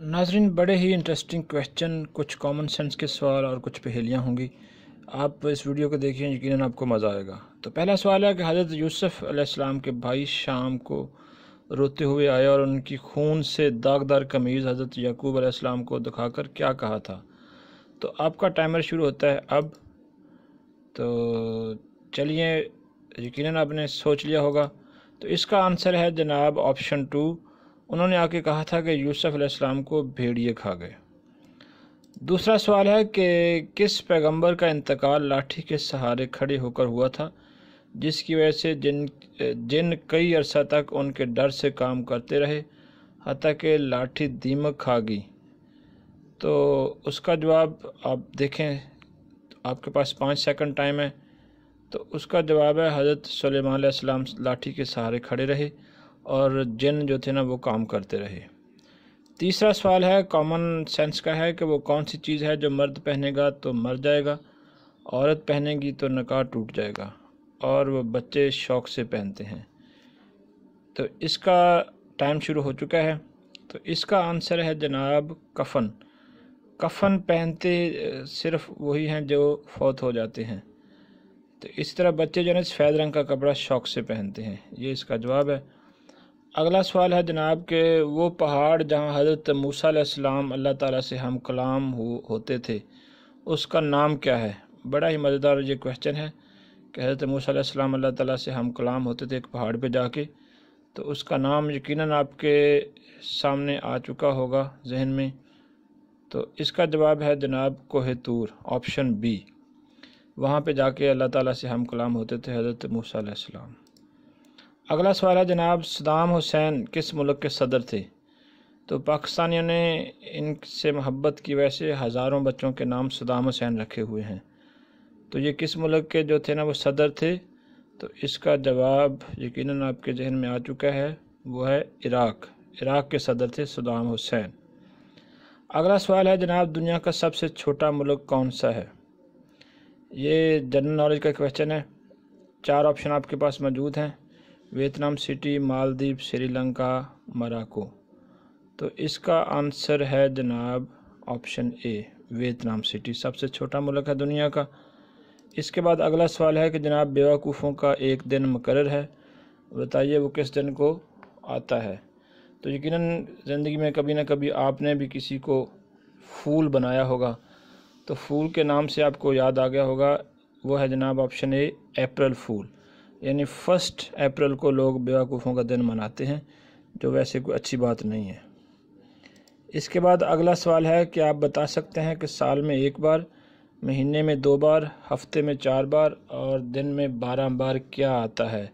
नाजरीन बड़े ही इंटरेस्टिंग क्वेश्चन कुछ कॉमन सेंस के सवाल और कुछ पहेलियाँ होंगी आप इस वीडियो को देखिए यकीन आपको मज़ा आएगा तो पहला सवाल है कि हज़रत यूसुफ़ के भाई शाम को रोते हुए आए और उनकी खून से दागदार कमीज़ हज़रत याकूब आसमाम को दिखाकर क्या कहा था तो आपका टाइमर शुरू होता है अब तो चलिए यकीन आपने सोच लिया होगा तो इसका आंसर है जनाब ऑप्शन टू उन्होंने आके कहा था कि यूसुफ अलैहिस्सलाम को भेड़िए खा गए दूसरा सवाल है कि किस पैगंबर का इंतकाल लाठी के सहारे खड़े होकर हुआ था जिसकी वजह से जिन जिन कई अरसा तक उनके डर से काम करते रहे हती के लाठी दीमक खा गई तो उसका जवाब आप देखें आपके पास पाँच सेकंड टाइम है तो उसका जवाब है हज़रत सलेमान लाठी के सहारे खड़े रहे और जिन जो थे ना वो काम करते रहे तीसरा सवाल है कॉमन सेंस का है कि वो कौन सी चीज़ है जो मर्द पहनेगा तो मर जाएगा औरत पहनेगी तो नकार टूट जाएगा और वो बच्चे शौक से पहनते हैं तो इसका टाइम शुरू हो चुका है तो इसका आंसर है जनाब कफन कफन पहनते सिर्फ वही हैं जो फौत हो जाते हैं तो इस तरह बच्चे जो है सफ़ेद रंग का कपड़ा शौक से पहनते हैं ये इसका जवाब है अगला सवाल है जनाब के वो पहाड़ जहाँ हज़रत मूसम अल्लाह ताला से हम कलाम हो होते थे उसका नाम क्या है बड़ा ही मज़ेदार ये क्वेश्चन है कि हज़रत मूसम अल्लाह ताला से हम कलाम होते थे एक पहाड़ पे जाके तो उसका नाम यकीनन आपके सामने आ चुका होगा जहन में तो इसका जवाब है जनाब कोहतूर ऑप्शन बी वहाँ पे जाके अल्लाह ताला से हम कलाम होते थे हज़रत मूसम अगला सवाल है जनाब सदाम हुसैन किस मुल्क के सदर थे तो पाकिस्तानियों ने इनसे मोहब्बत की वजह से हज़ारों बच्चों के नाम सदाम हुसैन रखे हुए हैं तो ये किस मुल्क के जो थे ना वो सदर थे तो इसका जवाब यकीनन आपके जहन में आ चुका है वो है इराक़ इराक़ के सदर थे सदाम हुसैन अगला सवाल है जनाब दुनिया का सबसे छोटा मुल्क कौन सा है ये जनरल नॉलेज का क्वेश्चन है चार ऑप्शन आपके पास मौजूद हैं Vietnam city Maldives Sri Lanka Morocco तो इसका आंसर है जनाब ऑप्शन ए वियतनाम सिटी सबसे छोटा मुल्क है दुनिया का इसके बाद अगला सवाल है कि जनाब बेवकूफ़ों का एक दिन मुकर है बताइए वो किस दिन को आता है तो यकीनन ज़िंदगी में कभी ना कभी आपने भी किसी को फूल बनाया होगा तो फूल के नाम से आपको याद आ गया होगा वो है जनाब ऑप्शन ए अप्रैल फूल यानी फ़र्स्ट अप्रैल को लोग बेवकूफ़ों का दिन मनाते हैं जो वैसे कोई अच्छी बात नहीं है इसके बाद अगला सवाल है कि आप बता सकते हैं कि साल में एक बार महीने में दो बार हफ्ते में चार बार और दिन में बारह बार क्या आता है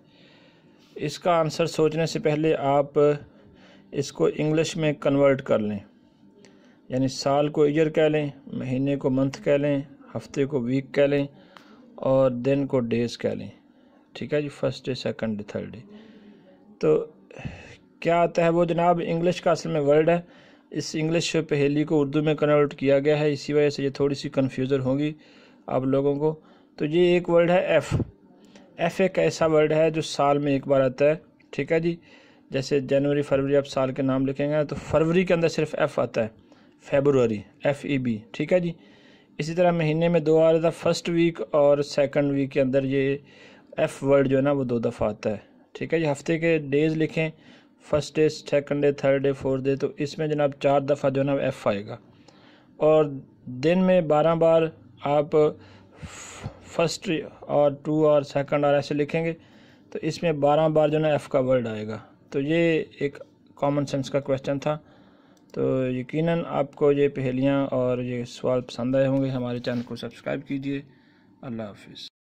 इसका आंसर सोचने से पहले आप इसको इंग्लिश में कन्वर्ट कर लें यानी साल को ईयर कह लें महीने को मंथ कह लें हफ्ते को वीक कह लें और दिन को डेज़ कह लें ठीक है जी first day second day third day तो क्या आता है वो जनाब इंग्लिश का असल में वर्ड है इस इंग्लिश पहेली को उर्दू में कन्वर्ट किया गया है इसी वजह से ये थोड़ी सी कन्फ्यूज़र होगी आप लोगों को तो ये एक वर्ड है एफ़ एफ़ एक ऐसा वर्ड है जो साल में एक बार आता है ठीक है जी जैसे जनवरी फरवरी आप साल के नाम लिखेंगे तो फरवरी के अंदर सिर्फ एफ़ आता है फेबरवरी एफ़ ई बी ठीक है जी इसी तरह महीने में दो बार आता फर्स्ट वीक और सेकंड वीक के अंदर ये एफ़ वर्ड जो है ना वो दो दफ़ा आता है ठीक है ये हफ्ते के डेज़ लिखें first day second day third day fourth day तो इसमें जनाब चार दफ़ा जो है ना एफ़ आएगा और दिन में बारह बार आप फर्स्ट और टू और सेकंड और ऐसे लिखेंगे तो इसमें बारह बार जो है ना एफ़ का वर्ड आएगा तो ये एक कॉमन सेंस का क्वेश्चन था तो यकीन आपको ये पहेलियाँ और ये सवाल पसंद आए होंगे हमारे चैनल को सब्सक्राइब कीजिए अल्लाह हाफिज़